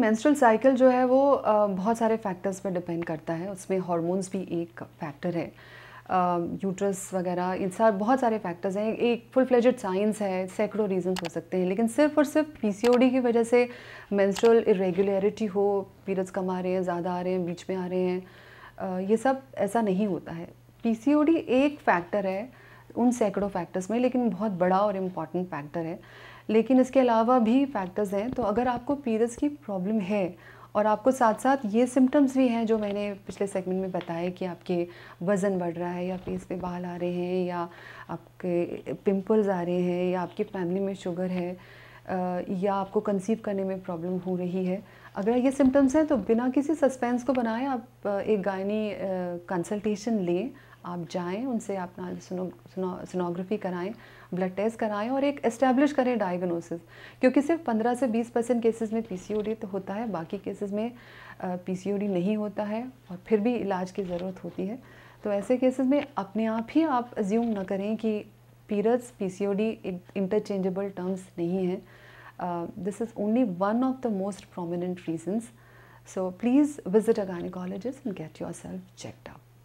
menstrual cycle जो है वो बहुत सारे फैक्टर्स पर डिपेंड करता है उसमें हार्मोन्स भी एक फैक्टर है यूट्रस वगैरह इन सार बहुत सारे फैक्टर्स हैं एक फुल फ्लेजेड साइंस है सैकड़ों रीजंस हो सकते हैं लेकिन सिर्फ और सिर्फ पीसीओडी की वजह से मेंस्ट्रुअल इरेगुलरिटी हो पीरियड्स कम आ रहे हैं ज़्यादा आ रहे हैं बीच में आ रहे हैं ये सब ऐसा नहीं होता है पीसीओडी एक फैक्टर है उन सैकड़ों फैक्टर्स में लेकिन बहुत बड़ा और इम्पॉर्टेंट फैक्टर है लेकिन इसके अलावा भी फैक्टर्स हैं तो अगर आपको पीरियड्स की प्रॉब्लम है और आपको साथ साथ ये सिम्टम्स भी हैं जो मैंने पिछले सेगमेंट में बताया कि आपके वज़न बढ़ रहा है या फेस पे बाल आ रहे हैं या आपके पिंपल्स आ रहे हैं या आपकी फैमिली में शुगर है या आपको कंसीव करने में प्रॉब्लम हो रही है अगर ये सिम्टम्स हैं तो बिना किसी सस्पेंस को बनाए आप एक गायनी कंसल्टेशन लें आप जाएं उनसे अपना सुनो, सुनो सोनोग्राफी कराएं ब्लड टेस्ट कराएं और एक इस्टेब्लिश करें डायग्नोसिस क्योंकि सिर्फ 15 से 20 परसेंट केसेस में पीसीओडी तो होता है बाकी केसेस में पीसीओडी नहीं होता है और फिर भी इलाज की ज़रूरत होती है तो ऐसे केसेस में अपने आप ही आप ज्यूम ना करें कि periods P C O D interchangeable terms नहीं है this is only one of the most prominent reasons so please visit a gynaecologist and get yourself checked out